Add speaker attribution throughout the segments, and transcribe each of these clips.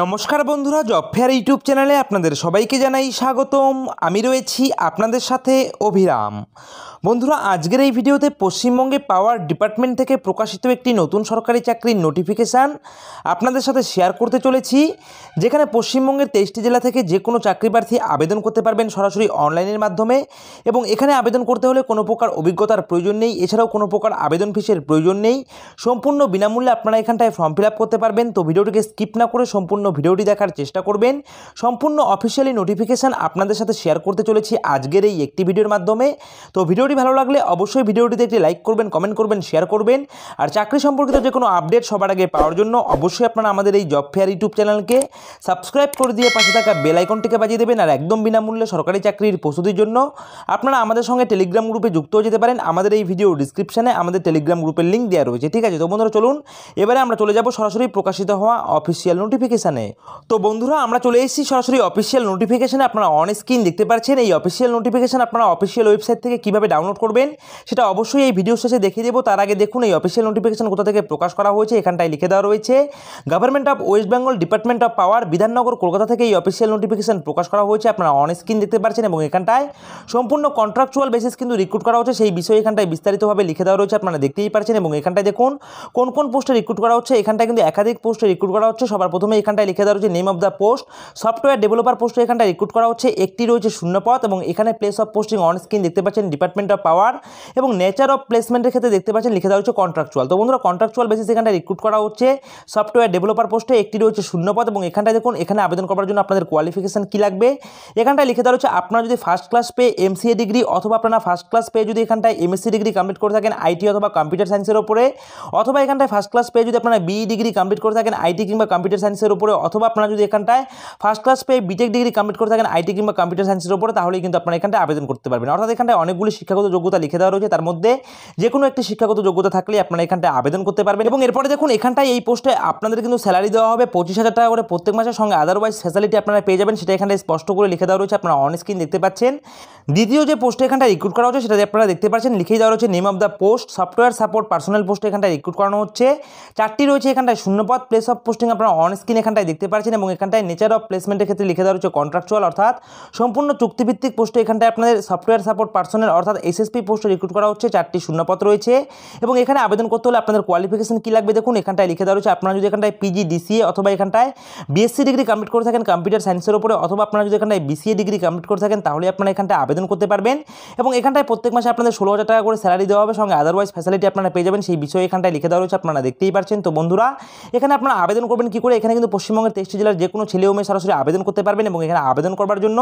Speaker 1: নমস্কার বন্ধুরা job fair YouTube চ্যানেলে আপনাদের সবাইকে জানাই স্বাগতম আমি রয়েছি আপনাদের সাথে অভিরাম বন্ধুরা আজকের এই ভিডিওতে পশ্চিমবঙ্গে পাওয়ার ডিপার্টমেন্ট থেকে প্রকাশিত একটি নতুন সরকারি চাকরির নোটিফিকেশান আপনাদের সাথে শেয়ার করতে চলেছি যেখানে পশ্চিমবঙ্গের তেইশটি জেলা থেকে যে কোনো চাকরি প্রার্থী আবেদন করতে পারবেন সরাসরি অনলাইনের মাধ্যমে এবং এখানে আবেদন করতে হলে কোনো প্রকার অভিজ্ঞতার প্রয়োজন নেই এছাড়াও কোনো প্রকার আবেদন ফিসের প্রয়োজন নেই সম্পূর্ণ বিনামূল্যে আপনারা এখানটায় ফর্ম ফিল করতে পারবেন তো ভিডিওটিকে স্কিপ না করে সম্পূর্ণ ভিডিওটি দেখার চেষ্টা করবেন সম্পূর্ণ অফিসিয়ালি নোটিফিকেশান আপনাদের সাথে শেয়ার করতে চলেছি আজকের এই একটি ভিডিওর মাধ্যমে তো ভিডিওটি ভালো লাগলে অবশ্যই ভিডিওটিতে একটি লাইক করবেন কমেন্ট করবেন শেয়ার করবেন আর চাকরি সম্পর্কিত যে কোনো আপডেট সবার আগে পাওয়ার জন্য অবশ্যই আপনারা আমাদের এই জব ফেয়ার ইউটিউব চ্যানেলকে সাবস্ক্রাইব করে দিয়ে পাশে থাকা বেল আইকনটিকে বাজিয়ে দেবেন আর একদম বিনামূল্যে সরকারি চাকরির প্রস্তুতির জন্য আপনারা আমাদের সঙ্গে টেলিগ্রাম গ্রুপে যুক্ত হয়ে যেতে পারেন আমাদের এই ভিডিও ডিসক্রিপশানে আমাদের টেলিগ্রাম গ্রুপের লিঙ্ক দেওয়া রয়েছে ঠিক আছে তো বন্ধুরা চলুন এবারে আমরা চলে যাব সরাসরি প্রকাশিত হওয়া অফিসিয়াল নোটিফিকেশন নোটিফিকেশানে তো বন্ধুরা আমরা চলে এসেছি সরাসরি অফিসিয়াল নোটিফিকেশানে আপনারা অন স্ক্রিন দেখতে পাচ্ছেন এই অফিসিয়াল নোটিফিকেশান আপনারা অফিসিয়াল ওয়েবসাইট থেকে কীভাবে ডাউনলোড করবেন সেটা অবশ্যই এই ভিডিও শেষে দেখিয়ে দেবো তার আগে দেখুন এই অফিসিয়াল নোটিফিকেশান কোথা থেকে প্রকাশ করা হয়েছে এখানটায় লিখে দেওয়া রয়েছে government of West Bengal department of power Bidhannagar Kolkata থেকে এই অফিসিয়াল নোটিফিকেশান প্রকাশ করা হয়েছে আপনারা অন স্ক্রিন দেখতে পাচ্ছেন এবং এখানটায় সম্পূর্ণ কন্ট্রাকচুয়াল বেসিস কিন্তু রিক্রুট করা হচ্ছে সেই বিষয়ে এখানটায় বিস্তারিতভাবে লিখে দেওয়া রয়েছে আপনারা দেখতেই পারছেন এবং এখানটায় দেখুন কোন কোন পোস্টে রিক্রুট করা হচ্ছে এখানটায় কিন্তু একাধিক পোস্টে রিক্রুট করা হচ্ছে সবার প্রথমে এখানটায় লিখে দেওয়া রয়েছে name of the post software developer post এখানটায় রিক্রুট করা হচ্ছে একটি রয়েছে শূন্যপথ এবং এখানে place of posting on screen দেখতে পাচ্ছেন ডিপার্টমেন্ট অফ পাওয়ার এবং নেচার অফ প্লেসমেন্টের ক্ষেত্রে দেখতে পাচ্ছেন লিখে দেওয়া হচ্ছে কন্ট্রাকচুয়াল তো বন্ধুরা কন্ট্রাকচুয়াল বেসিস এখানটায় রিক্রুট করা হচ্ছে সফটওয়্যার ডেভেলপার পোস্টে একটি রয়েছে শূন্যপথ এবং এখানটায় দেখুন এখানে আবেদন করার জন্য আপনাদের কোয়ালিফিকেশন কী লাগবে এখানটায় লিখে দেওয়া হচ্ছে আপনারা যদি ফার্স্ট ক্লাস পেয়ে এমসিএ ডিগ্রি অথবা আপনারা ফার্স্ট ক্লাস পেয়ে যদি এখানটায় এমএসসি ডিগ্রি কমপ্লিট করে থাকেন আইটি অথবা কম্পিউটার সায়েন্সের ওপরে অথবা এখানটায় ফার্স্ট ক্লাস পেয়ে যদি আপনারা বি ডিগ্রি কমপ্লিট করে থাকেন আইটি কিংবা কম্পিউটার সায়েন্সের ওপরে অথবা আপনারা যদি এখানটায় ফার্স্ট ক্লাস পেয়ে বিটেক ডিগ্রি কমপ্লিট করে থাকেন আইটি কিংবা কম্পিউটার সায়েন্সের ওপরে তাহলে কিন্তু আপনারা এখানটায় আবেদন করতে পারবেন অর্থাৎ এখানটায় অনেকগুলি শিক্ষাগত যোগ্যতা লিখে দেওয়া রয়েছে তার মধ্যে যে কোনো একটি শিক্ষাগত যোগ্যতা থাকলে আপনারা এখানটায় আবেদন করতে পারবেন এবং এরপরে দেখুন এখানটায় এই পোস্টে আপনাদের কিন্তু স্যালারি দেওয়া হবে পঁচিশ হাজার টাকা করে প্রত্যেক মাসের সঙ্গে আদারওয়াইজ ফ্যাসিলিটি আপনারা পেয়ে যাবেন সেটা এখানে স্পষ্ট করে লিখে দেওয়া রয়েছে আপনারা অন স্ক্রিন দেখতে পাচ্ছেন দ্বিতীয় যে পোস্টে এখানটা রিক্রুট করা হচ্ছে সেটা আপনারা দেখতে পাচ্ছেন লিখেই দেওয়া রয়েছে name of the post software support personal পোস্টে এখানটা রিক্রুট করানো হচ্ছে চারটি রয়েছে এখানটায় শূন্যপথ প্লেস অফ পোস্টিং আপনারা অন স্ক্রিন এখানে এখানটায় দেখতে পাচ্ছেন এবং এখানটায় নেচার অফ প্লেসমেন্টের ক্ষেত্রে লিখে দেওয়া হচ্ছে কন্ট্রাকচুয়াল অর্থাৎ সম্পূর্ণ চুক্তিভিত্তিক পোস্টে এখানটায় আপনাদের সফটওয়্যার সাপোর্ট পার্সোনাল অর্থাৎ এসএসপি পোস্টে রিক্রুট করা হচ্ছে চারটি শূন্যপত্র রয়েছে এবং এখানে আবেদন করতে হলে আপনাদের কোয়ালিফিকেশন কী লাগবে দেখুন এখানটায় লিখে দেওয়া রয়েছে আপনারা যদি এখানটায় পিজি ডিসিএ অথবা এখানটায় বিএসসি ডিগ্রি কমপ্লিট করে থাকেন কম্পিউটার সায়েন্সের উপরে অথবা আপনারা যদি এখানটায় বিসিএ ডিগ্রি কমপ্লিট করে থাকেন তাহলে আপনারা এখানটায় আবেদন করতে পারবেন এবং এখানটায় প্রত্যেক মাসে আপনাদের ষোলো হাজার টাকা করে স্যালারি দেওয়া হবে সঙ্গে আদারওয়াইজ ফ্যাসিলিটি আপনারা পেয়ে যাবেন সেই বিষয়ে এখানটায় লিখে দেওয়া রয়েছে আপনারা দেখতেই পারছেন তো বন্ধুরা এখানে আপনারা আবেদন করবেন কী করে এখানে কিন্তু পশ্চিমবঙ্গের তেইশটি জেলার যে কোনো ছেলে মেয়ে সরাসরি আবেদন করতে পারবেন এবং এখানে আবেদন করবার জন্য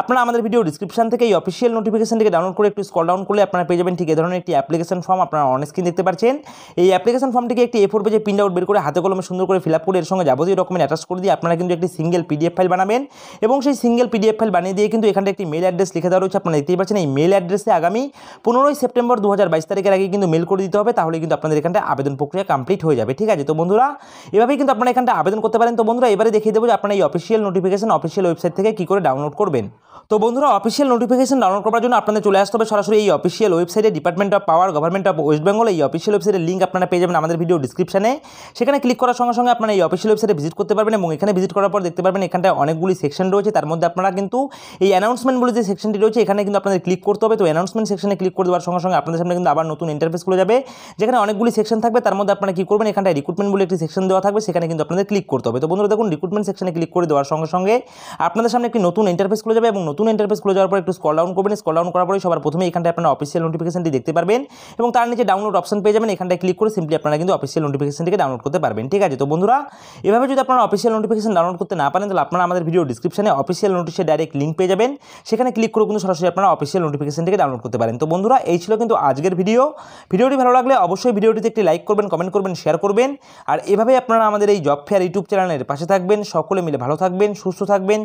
Speaker 1: আপনারা আমাদের ভিডিও ডিসক্রিপশন থেকে এই অফিসিয়াল নোটিফিকেশনটিকে ডাউনলোড করে একটু স্কল ডাউন করলে আপনারা পেয়ে যাবেন ঠিক এ ধরনের একটি অ্যাপ্লিকেশন ফর্ম আপনারা অন স্ক্রিন দেখতে পাচ্ছেন এই অ্যাপ্লিকেশন ফর্মটিকে একটি এফোর ফোর পেজে প্রিন্ট আউট বের করে হাতে কলমে সুন্দর করে ফিল আপ করে এর সঙ্গে যাবতীয় ডকুমেন্ট অ্যাটাচ করে দিয়ে আপনারা কিন্তু একটি সিঙ্গেল পিডিএফ ফাইল বানাবেন এবং সেই সিঙ্গেল পিডিএফ ফাইল বানিয়ে দিয়ে কিন্তু এখানে একটি মেল অ্যাড্রেস লিখে দেওয়া রয়েছে আপনারা দেখতেই পাচ্ছেন এই মেল অ্যাড্রেসে আগামী পনেরোই সেপ্টেম্বর দু তারিখের আগে কিন্তু মেল করে দিতে হবে তাহলে কিন্তু আপনাদের এখানটা আবেদন প্রক্রিয়া কমপ্লিট হয়ে যাবে ঠিক আছে তো বন্ধুরা এভাবেই কিন্তু আপনারা এখানটা আবেদন করতে পারেন তো বন্ধুরা এবারে দেখিয়ে দেবো যে আপনারা এই অফিসিয়াল নোটিফিকেশন অফিসিয়াল ওয়েবসাইট থেকে কী করে ডাউনলোড করবেন তো বন্ধুরা অফিসিয়াল নোটিফিকেশন ডাউনলোড করার জন্য আপনাদের চলে আসতে হবে সরাসরি এই অফিসিয়াল ওয়েবসাইটে department of power government of West Bengal এই অফিসিয়াল ওয়েবসাইটের লিঙ্ক আপনারা পেয়ে যাবেন আমাদের ভিডিও ডিসক্রিপশনে সেখানে ক্লিক করার সঙ্গে সঙ্গে আপনারা এই অফিসিয়াল ওয়েবসাইটে ভিজিট করতে পারবেন এবং এখানে ভিজিট করার পর দেখতে পারবেন এখানটায় অনেকগুলি সেকশন রয়েছে তার মধ্যে আপনারা কিন্তু এই অ্যানাউন্সমেন্ট বলে যে সেকশনটি রয়েছে এখানে কিন্তু আপনাদের ক্লিক করতে হবে তো অ্যানাউন্সমেন্ট সেকশনে ক্লিক করে দেওয়ার সঙ্গে সঙ্গে আপনাদের সামনে কিন্তু আবার নতুন ইন্টারফেস খুলে যাবে যেখানে অনেকগুলি সেকশন থাকবে তার মধ্যে আপনারা কী করবেন এখানটা রিক্রুটমেন্ট বলে একটি সেকশন দেওয়া থাকবে সেখানে কিন্তু আপনাদের ক্লিক করতে হবে হবে তো বন্ধুরা দেখুন রিক্রুটমেন্ট সেকশনে ক্লিক করে দেওয়ার সঙ্গে সঙ্গে আপনাদের সামনে একটি নতুন ইন্টারফেস খুলে যাবে এবং নতুন ইন্টারফেস খুলে যাওয়ার পর একটু স্কল ডাউন করবেন স্কল ডাউন করার পরে সবার প্রথমে এখানটায় আপনার অফিসিয়াল নোটিফিকেশনটি দেখতে পারবেন এবং তার নিচে ডাউনলোড অপশন পেয়ে যাবেন এখানটায় ক্লিক করে সিম্পলি আপনারা কিন্তু অফিসিয়াল নোটিফিকেশনটিকে ডাউনলোড করতে পারবেন ঠিক আছে তো বন্ধুরা এভাবে যদি আপনারা অফিসিয়াল নোটিফিকেশন ডাউনলোড করতে না পারেন তাহলে আপনারা আমাদের ভিডিও ডিসক্রিপশনে অফিসিয়াল নোটিশে ডাইরেক্ট লিঙ্ক পেয়ে যাবেন সেখানে ক্লিক করে কিন্তু সরাসরি আপনারা অফিসিয়াল নোটিফিকেশনটিকে ডাউনলোড করতে পারেন তো বন্ধুরা এই ছিল কিন্তু আজকের ভিডিও ভিডিওটি ভালো লাগলে অবশ্যই ভিডিওটিতে একটি লাইক করবেন কমেন্ট করবেন শেয়ার করবেন আর এভাবে আপনারা আমাদের এই জব ফেয়ার ইউটিউব চ্যানেল চ্যানেলের পাশে থাকবেন সকলে মিলে ভালো থাকবেন সুস্থ থাকবেন